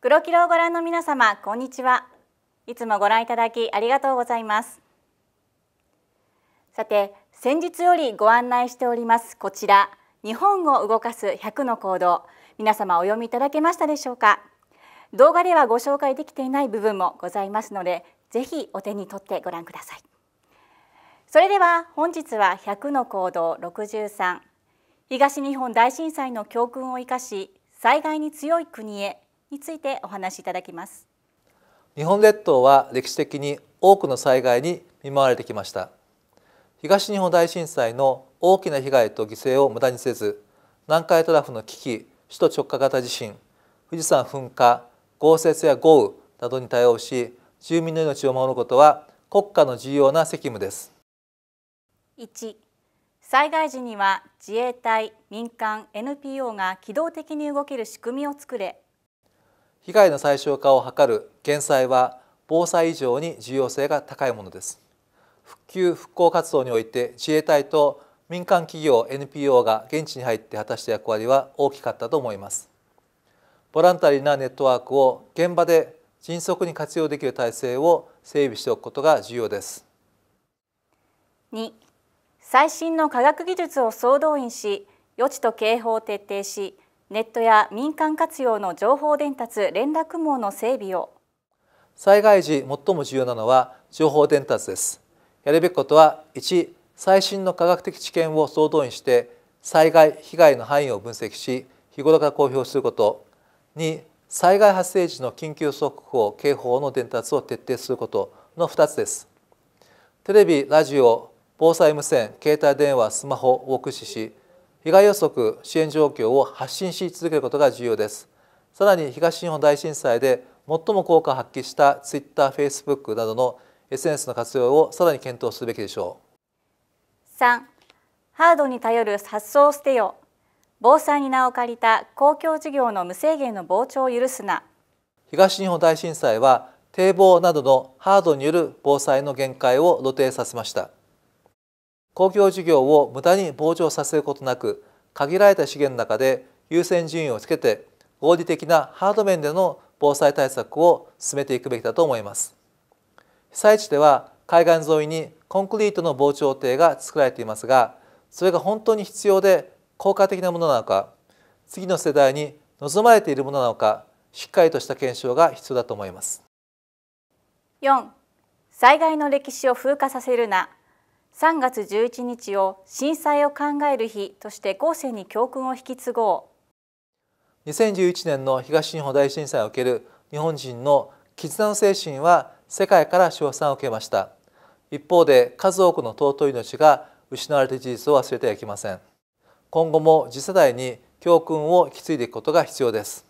黒キロをご覧の皆様こんにちはいつもご覧いただきありがとうございますさて先日よりご案内しておりますこちら日本を動かす100の行動皆様お読みいただけましたでしょうか動画ではご紹介できていない部分もございますのでぜひお手に取ってご覧くださいそれでは本日は100の行動63東日本大震災の教訓を生かし災害に強い国へについてお話しいただきます日本列島は歴史的に多くの災害に見舞われてきました東日本大震災の大きな被害と犠牲を無駄にせず南海トラフの危機首都直下型地震富士山噴火豪雪や豪雨などに対応し住民の命を守ることは国家の重要な責務です1災害時には自衛隊民間 NPO が機動的に動ける仕組みを作れ被害の最小化を図る減災は防災以上に重要性が高いものです復旧復興活動において自衛隊と民間企業 NPO が現地に入って果たした役割は大きかったと思いますボランタリーなネットワークを現場で迅速に活用できる体制を整備しておくことが重要です2最新の科学技術を総動員し予知と警報を徹底しネットや民間活用の情報伝達連絡網の整備を災害時最も重要なのは情報伝達ですやるべきことは1最新の科学的知見を総動員して災害被害の範囲を分析し日頃から公表すること2災害発生時の緊急速報警報の伝達を徹底することの2つですテレビラジオ防災無線携帯電話スマホを駆使し被害予測支援状況を発信し続けることが重要ですさらに東日本大震災で最も効果を発揮した Twitter、Facebook などの SNS の活用をさらに検討すべきでしょう3ハードに頼る発想を捨てよ防災に名を借りた公共事業の無制限の膨張を許すな東日本大震災は堤防などのハードによる防災の限界を露呈させました公共事業を無駄に膨張させることなく限られた資源の中で優先順位をつけて合理的なハード面での防災対策を進めていくべきだと思います被災地では海岸沿いにコンクリートの防潮堤が作られていますがそれが本当に必要で効果的なものなのか次の世代に望まれているものなのかしっかりとした検証が必要だと思います4災害の歴史を風化させるな3月11日を震災を考える日として後世に教訓を引き継ごう2011年の東日本大震災を受ける日本人の絆の精神は世界から称賛を受けました一方で数多くの尊い命が失われた事実を忘れてはいけません今後も次世代に教訓を引き継いでいくことが必要です